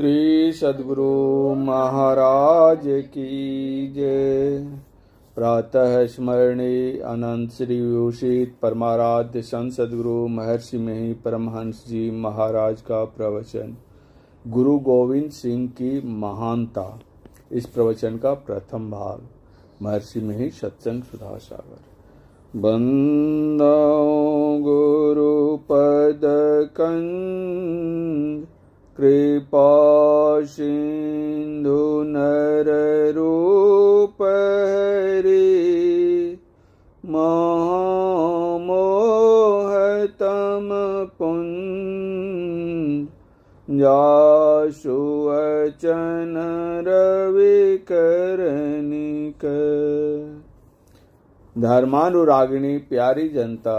श्री सद्गुरु महाराज की जय प्रातः स्मरणी अनंत श्री विभूषित परमाराध्य संत सदगुरु महर्षि ही परमहंस जी महाराज का प्रवचन गुरु गोविंद सिंह की महानता इस प्रवचन का प्रथम भाग महर्षि में ही सत्संग सुधा सागर बंद गुरु पद कंद कृपा सिन्धु नररूप हरि महामोहतम जाशुवचन रविकरणिक धर्मानुरागिणी प्यारी जनता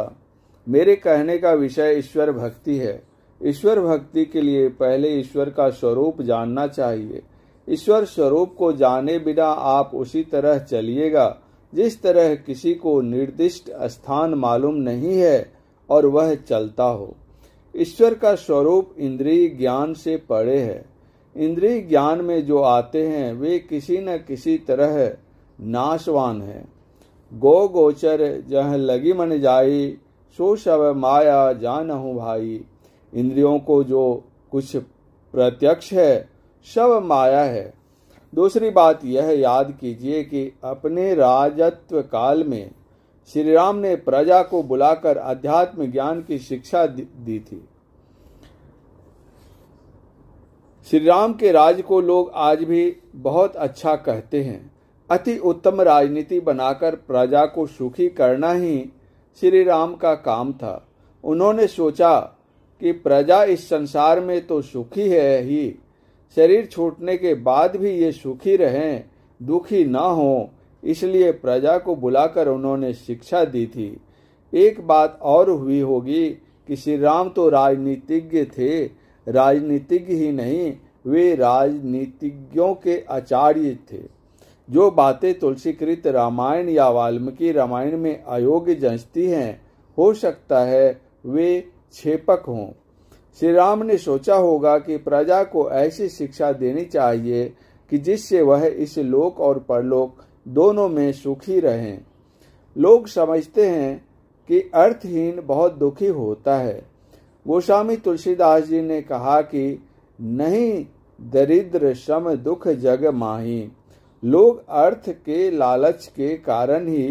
मेरे कहने का विषय ईश्वर भक्ति है ईश्वर भक्ति के लिए पहले ईश्वर का स्वरूप जानना चाहिए ईश्वर स्वरूप को जाने बिना आप उसी तरह चलिएगा जिस तरह किसी को निर्दिष्ट स्थान मालूम नहीं है और वह चलता हो ईश्वर का स्वरूप इंद्रिय ज्ञान से पड़े है इंद्रिय ज्ञान में जो आते हैं वे किसी न किसी तरह नाशवान है गो गोचर जह लगी मन जाई सो शव माया जानहूँ भाई इंद्रियों को जो कुछ प्रत्यक्ष है शव माया है दूसरी बात यह याद कीजिए कि अपने राजत्व काल में श्री राम ने प्रजा को बुलाकर अध्यात्म ज्ञान की शिक्षा दी थी श्री राम के राज को लोग आज भी बहुत अच्छा कहते हैं अति उत्तम राजनीति बनाकर प्रजा को सुखी करना ही श्री राम का काम था उन्होंने सोचा कि प्रजा इस संसार में तो सुखी है ही शरीर छूटने के बाद भी ये सुखी रहें दुखी ना हो इसलिए प्रजा को बुलाकर उन्होंने शिक्षा दी थी एक बात और हुई होगी कि श्री राम तो राजनीतिज्ञ थे राजनीतिज्ञ ही नहीं वे राजनीतिज्ञों के आचार्य थे जो बातें तुलसीकृत रामायण या वाल्मीकि रामायण में अयोग्य जंचती हैं हो सकता है वे छेपक हों श्री राम ने सोचा होगा कि प्रजा को ऐसी शिक्षा देनी चाहिए कि जिससे वह इस लोक और परलोक दोनों में सुखी रहें लोग समझते हैं कि अर्थहीन बहुत दुखी होता है गोस्वामी तुलसीदास जी ने कहा कि नहीं दरिद्र सम दुख जग माही लोग अर्थ के लालच के कारण ही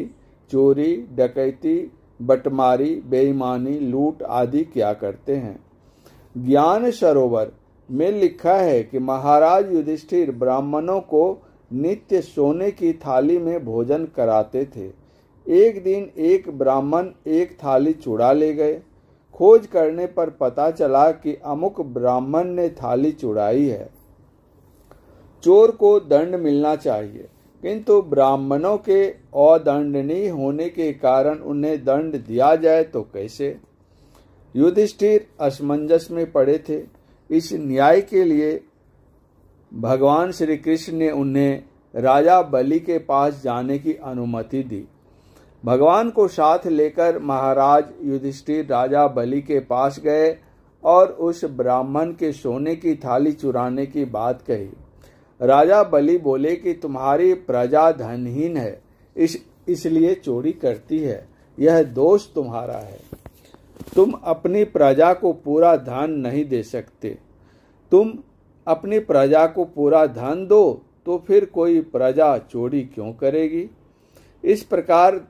चोरी डकैती बटमारी बेईमानी लूट आदि क्या करते हैं ज्ञान सरोवर में लिखा है कि महाराज युधिष्ठिर ब्राह्मणों को नित्य सोने की थाली में भोजन कराते थे एक दिन एक ब्राह्मण एक थाली चुरा ले गए खोज करने पर पता चला कि अमुक ब्राह्मण ने थाली चुराई है चोर को दंड मिलना चाहिए किंतु ब्राह्मणों के अदंडनीय होने के कारण उन्हें दंड दिया जाए तो कैसे युधिष्ठिर असमंजस में पड़े थे इस न्याय के लिए भगवान श्री कृष्ण ने उन्हें राजा बलि के पास जाने की अनुमति दी भगवान को साथ लेकर महाराज युधिष्ठिर राजा बलि के पास गए और उस ब्राह्मण के सोने की थाली चुराने की बात कही राजा बलि बोले कि तुम्हारी प्रजा धनहीन है इस इसलिए चोरी करती है यह दोष तुम्हारा है तुम अपनी प्रजा को पूरा धन नहीं दे सकते तुम अपनी प्रजा को पूरा धन दो तो फिर कोई प्रजा चोरी क्यों करेगी इस प्रकार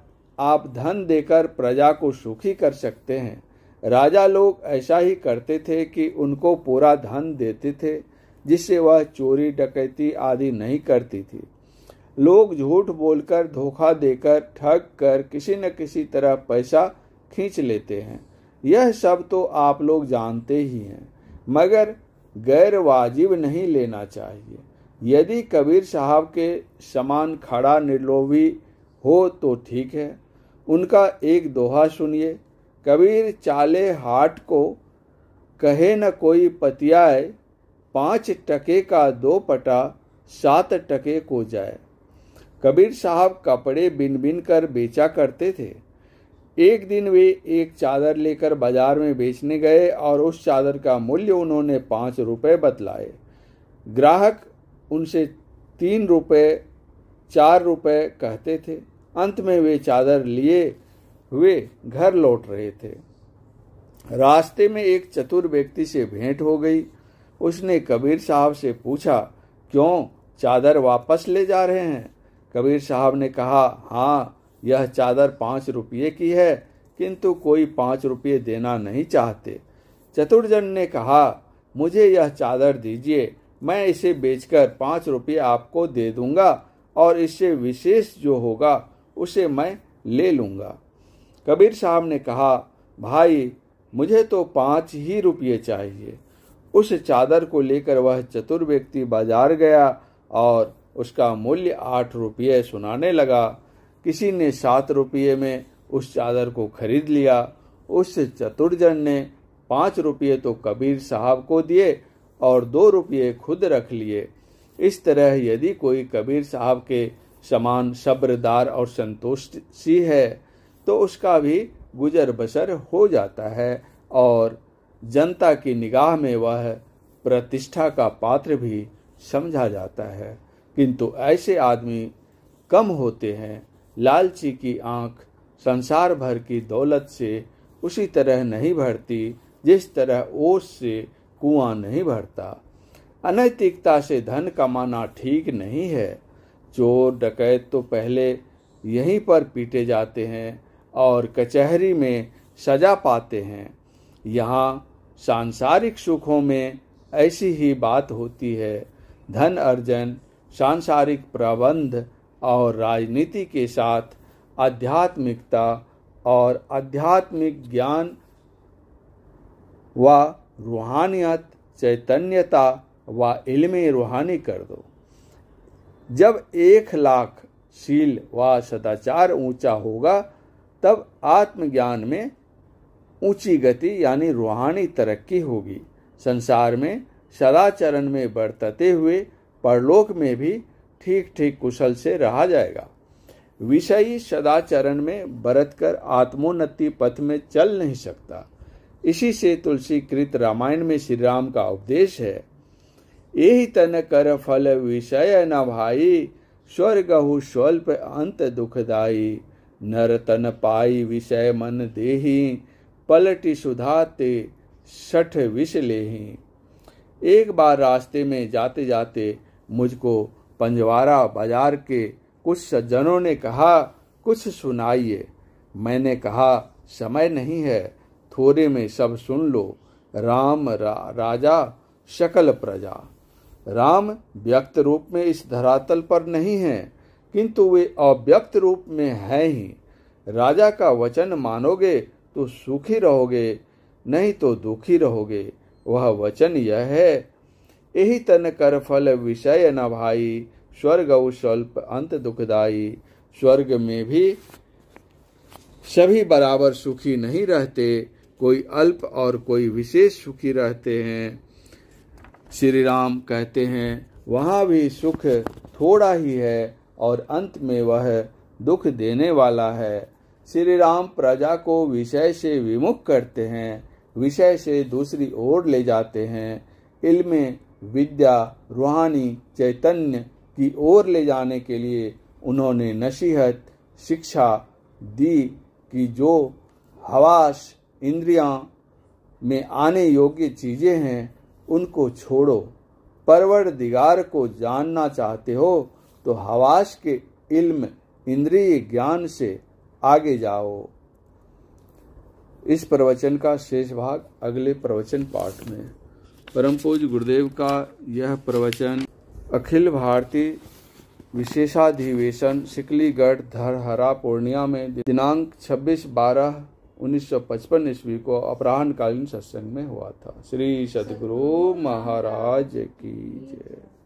आप धन देकर प्रजा को सुखी कर सकते हैं राजा लोग ऐसा ही करते थे कि उनको पूरा धन देते थे जिससे वह चोरी डकैती आदि नहीं करती थी लोग झूठ बोलकर धोखा देकर ठग कर किसी न किसी तरह पैसा खींच लेते हैं यह सब तो आप लोग जानते ही हैं मगर गैर वाजिब नहीं लेना चाहिए यदि कबीर साहब के समान खड़ा निर्लोभी हो तो ठीक है उनका एक दोहा सुनिए कबीर चाले हाट को कहे न कोई पतियाए पाँच टके का दो पटा सात टके को जाए कबीर साहब कपड़े बिन बिन कर बेचा करते थे एक दिन वे एक चादर लेकर बाजार में बेचने गए और उस चादर का मूल्य उन्होंने पाँच रुपये बतलाए ग्राहक उनसे तीन रुपये चार रुपये कहते थे अंत में वे चादर लिए हुए घर लौट रहे थे रास्ते में एक चतुर व्यक्ति से भेंट हो गई उसने कबीर साहब से पूछा क्यों चादर वापस ले जा रहे हैं कबीर साहब ने कहा हाँ यह चादर पाँच रुपये की है किंतु कोई पाँच रुपये देना नहीं चाहते चतुर्जन ने कहा मुझे यह चादर दीजिए मैं इसे बेचकर पाँच रुपये आपको दे दूंगा और इससे विशेष जो होगा उसे मैं ले लूँगा कबीर साहब ने कहा भाई मुझे तो पाँच ही रुपये चाहिए उस चादर को लेकर वह चतुर व्यक्ति बाजार गया और उसका मूल्य आठ रुपये सुनाने लगा किसी ने सात रुपये में उस चादर को खरीद लिया उस चतुर्जन ने पाँच रुपये तो कबीर साहब को दिए और दो रुपये खुद रख लिए इस तरह यदि कोई कबीर साहब के समान सब्रदार और संतुष्ट सी है तो उसका भी गुजर बसर हो जाता है और जनता की निगाह में वह प्रतिष्ठा का पात्र भी समझा जाता है किंतु ऐसे आदमी कम होते हैं लालची की आंख संसार भर की दौलत से उसी तरह नहीं भरती जिस तरह ओस से कुआं नहीं भरता अनैतिकता से धन कमाना ठीक नहीं है चोर डकैत तो पहले यहीं पर पीटे जाते हैं और कचहरी में सजा पाते हैं यहाँ सांसारिक सुखों में ऐसी ही बात होती है धन अर्जन सांसारिक प्रबंध और राजनीति के साथ आध्यात्मिकता और आध्यात्मिक ज्ञान व रूहानियत चैतन्यता व इल्म रूहानी कर दो जब एक लाख शील व सदाचार ऊंचा होगा तब आत्मज्ञान में ऊंची गति यानी रूहानी तरक्की होगी संसार में सदाचरण में बरतते हुए परलोक में भी ठीक ठीक कुशल से रहा जाएगा विषयी सदाचरण में बरत कर आत्मोन्नति पथ में चल नहीं सकता इसी से तुलसी कृत रामायण में श्री राम का उपदेश है यही तन कर फल विषय न भाई स्वर गहु स्वल्प अंत दुखदाई नर तन पाई विषय मन देही पलटी सुधाते सठ विष ले एक बार रास्ते में जाते जाते मुझको पंजवारा बाजार के कुछ सज्जनों ने कहा कुछ सुनाइए मैंने कहा समय नहीं है थोड़े में सब सुन लो राम रा, राजा शकल प्रजा राम व्यक्त रूप में इस धरातल पर नहीं है किंतु वे अव्यक्त रूप में हैं ही राजा का वचन मानोगे तो सुखी रहोगे नहीं तो दुखी रहोगे वह वचन यह है यही तन कर फल विषय न भाई स्वर्ग स्वल्प अंत दुखदाई स्वर्ग में भी सभी बराबर सुखी नहीं रहते कोई अल्प और कोई विशेष सुखी रहते हैं श्री राम कहते हैं वहाँ भी सुख थोड़ा ही है और अंत में वह दुख देने वाला है श्री राम प्रजा को विषय से विमुख करते हैं विषय से दूसरी ओर ले जाते हैं इल्म विद्या रूहानी चैतन्य की ओर ले जाने के लिए उन्होंने नसीहत शिक्षा दी कि जो हवास इंद्रिया में आने योग्य चीज़ें हैं उनको छोड़ो परवर दिगार को जानना चाहते हो तो हवास के इल्म इंद्रिय ज्ञान से आगे जाओ इस प्रवचन का शेष भाग अगले प्रवचन पाठ में परम पूज गुरुदेव का यह प्रवचन अखिल भारतीय विशेषाधिवेशन सिकलीगढ़ धरहरा पूर्णिया में दिनांक 26 बारह 1955 ईस्वी को अपराह्नकालीन सत्संग में हुआ था श्री सदगुरु महाराज की जय